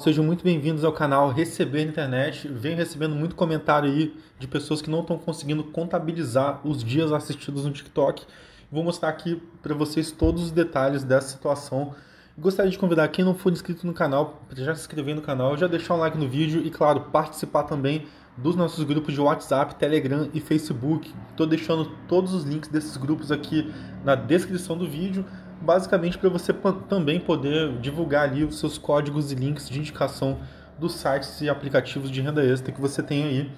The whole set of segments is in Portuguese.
Sejam muito bem-vindos ao canal Receber na Internet. Venho recebendo muito comentário aí de pessoas que não estão conseguindo contabilizar os dias assistidos no TikTok. Vou mostrar aqui para vocês todos os detalhes dessa situação. Gostaria de convidar quem não for inscrito no canal para já se inscrever no canal, já deixar um like no vídeo e, claro, participar também dos nossos grupos de WhatsApp, Telegram e Facebook. Estou deixando todos os links desses grupos aqui na descrição do vídeo basicamente para você também poder divulgar ali os seus códigos e links de indicação dos sites e aplicativos de renda extra que você tem aí.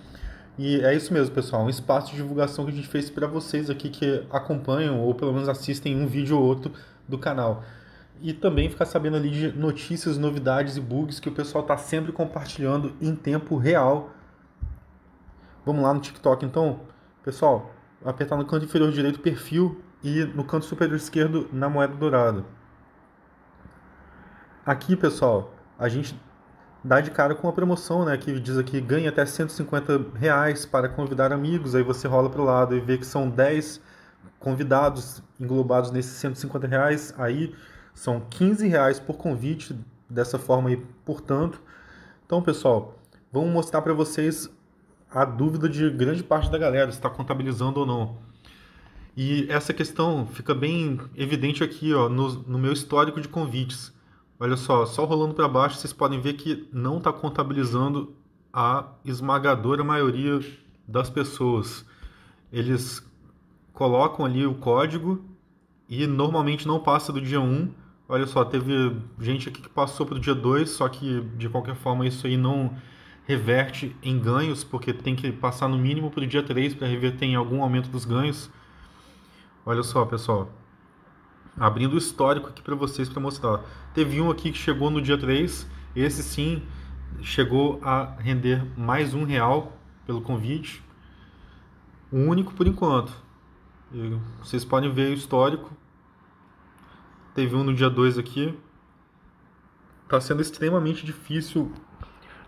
E é isso mesmo, pessoal, um espaço de divulgação que a gente fez para vocês aqui que acompanham ou pelo menos assistem um vídeo ou outro do canal. E também ficar sabendo ali de notícias, novidades e bugs que o pessoal está sempre compartilhando em tempo real. Vamos lá no TikTok então, pessoal apertar no canto inferior direito perfil e no canto superior esquerdo na moeda dourada. Aqui, pessoal, a gente dá de cara com a promoção, né, que diz aqui ganha até 150 reais para convidar amigos, aí você rola para o lado e vê que são 10 convidados englobados nesses 150 reais, aí são 15 reais por convite, dessa forma aí, portanto. Então, pessoal, vamos mostrar para vocês a dúvida de grande parte da galera, se está contabilizando ou não. E essa questão fica bem evidente aqui ó, no, no meu histórico de convites. Olha só, só rolando para baixo, vocês podem ver que não está contabilizando a esmagadora maioria das pessoas. Eles colocam ali o código e normalmente não passa do dia 1. Olha só, teve gente aqui que passou para o dia 2, só que de qualquer forma isso aí não reverte em ganhos, porque tem que passar no mínimo para o dia 3 para reverter em algum aumento dos ganhos. Olha só, pessoal. Abrindo o histórico aqui para vocês para mostrar. Teve um aqui que chegou no dia 3, esse sim chegou a render mais um real pelo convite. O único por enquanto. E vocês podem ver o histórico. Teve um no dia 2 aqui. Está sendo extremamente difícil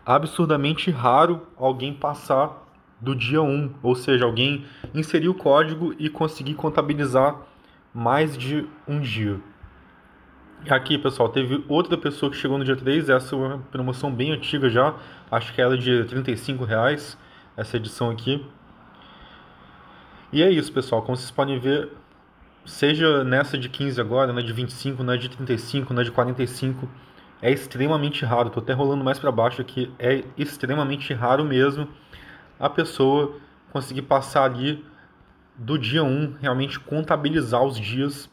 absurdamente raro alguém passar do dia 1, ou seja, alguém inserir o código e conseguir contabilizar mais de um dia. Aqui, pessoal, teve outra pessoa que chegou no dia 3, essa é uma promoção bem antiga já, acho que é era de 35 reais essa edição aqui. E é isso, pessoal, como vocês podem ver, seja nessa de 15 agora, na né, de 25, na né, de 35, na né, de 45, é extremamente raro. Estou até rolando mais para baixo aqui. É extremamente raro mesmo a pessoa conseguir passar ali do dia 1, realmente contabilizar os dias.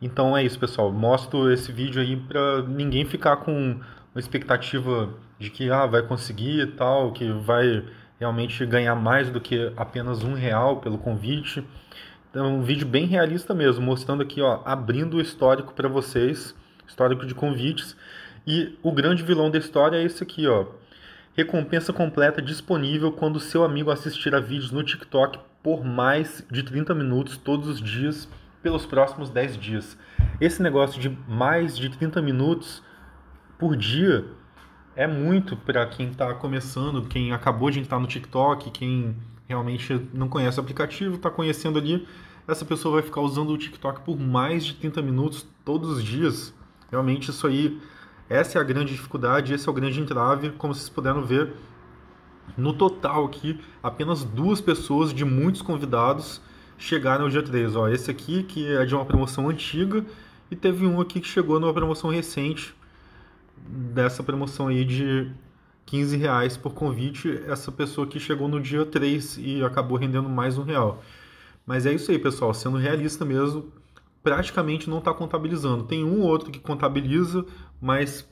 Então é isso, pessoal. Mostro esse vídeo aí para ninguém ficar com uma expectativa de que ah, vai conseguir e tal, que vai realmente ganhar mais do que apenas um real pelo convite. Então, um vídeo bem realista mesmo, mostrando aqui, ó, abrindo o histórico para vocês, histórico de convites. E o grande vilão da história é esse aqui, ó. Recompensa completa disponível quando seu amigo assistir a vídeos no TikTok por mais de 30 minutos todos os dias pelos próximos 10 dias. Esse negócio de mais de 30 minutos por dia é muito para quem está começando, quem acabou de entrar no TikTok, quem realmente não conhece o aplicativo, está conhecendo ali. Essa pessoa vai ficar usando o TikTok por mais de 30 minutos todos os dias. Realmente isso aí essa é a grande dificuldade, esse é o grande entrave, como vocês puderam ver. No total aqui, apenas duas pessoas de muitos convidados chegaram ao dia 3. Ó, esse aqui que é de uma promoção antiga e teve um aqui que chegou numa promoção recente dessa promoção aí de 15 reais por convite, essa pessoa que chegou no dia 3 e acabou rendendo mais um real. Mas é isso aí, pessoal, sendo realista mesmo, praticamente não está contabilizando. Tem um ou outro que contabiliza, mas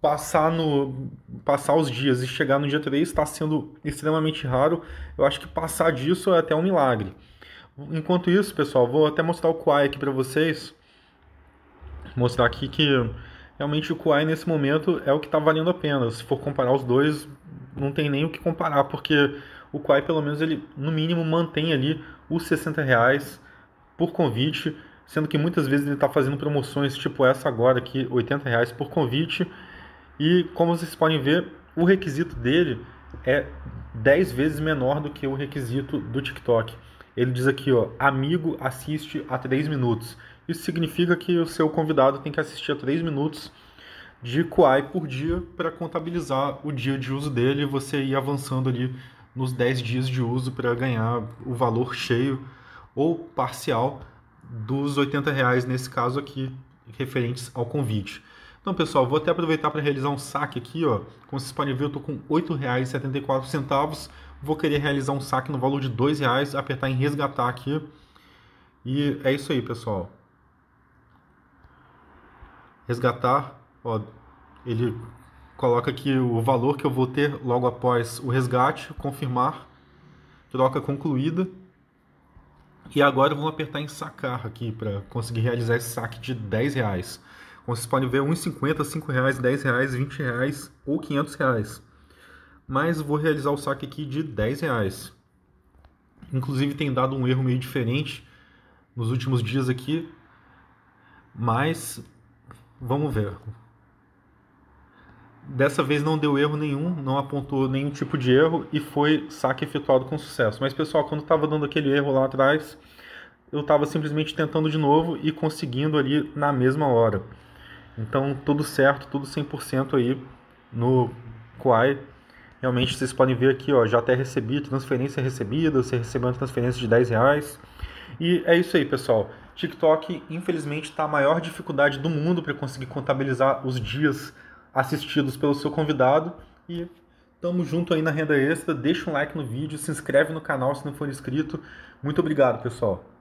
passar no passar os dias e chegar no dia 3 está sendo extremamente raro. Eu acho que passar disso é até um milagre. Enquanto isso, pessoal, vou até mostrar o kuai aqui para vocês. Mostrar aqui que realmente o kuai nesse momento é o que está valendo a pena. Se for comparar os dois, não tem nem o que comparar, porque o kuai pelo menos ele no mínimo mantém ali os 60 reais por convite sendo que muitas vezes ele está fazendo promoções tipo essa agora aqui, R$ reais por convite. E como vocês podem ver, o requisito dele é 10 vezes menor do que o requisito do TikTok. Ele diz aqui, ó, amigo assiste a 3 minutos. Isso significa que o seu convidado tem que assistir a 3 minutos de Kuai por dia para contabilizar o dia de uso dele e você ir avançando ali nos 10 dias de uso para ganhar o valor cheio ou parcial dos 80 reais nesse caso aqui, referentes ao convite. Então, pessoal, vou até aproveitar para realizar um saque aqui, ó. Como vocês podem ver, eu estou com R$ 8,74. Vou querer realizar um saque no valor de R$ 2,00, apertar em resgatar aqui. E é isso aí, pessoal. Resgatar, ó, ele coloca aqui o valor que eu vou ter logo após o resgate, confirmar, troca concluída. E agora vamos apertar em sacar aqui para conseguir realizar esse saque de 10 reais. Como vocês podem ver, 1,50, 5 reais, 10 reais, 20 reais ou 500 reais. Mas vou realizar o saque aqui de 10 reais. Inclusive tem dado um erro meio diferente nos últimos dias aqui. Mas vamos ver. Dessa vez não deu erro nenhum, não apontou nenhum tipo de erro e foi saque efetuado com sucesso. Mas pessoal, quando estava dando aquele erro lá atrás, eu estava simplesmente tentando de novo e conseguindo ali na mesma hora. Então tudo certo, tudo 100% aí no Kwai. Realmente vocês podem ver aqui, ó, já até recebi transferência recebida, você recebeu uma transferência de 10 reais. E é isso aí, pessoal. TikTok, infelizmente, está a maior dificuldade do mundo para conseguir contabilizar os dias assistidos pelo seu convidado. E tamo junto aí na renda extra. Deixa um like no vídeo, se inscreve no canal se não for inscrito. Muito obrigado, pessoal.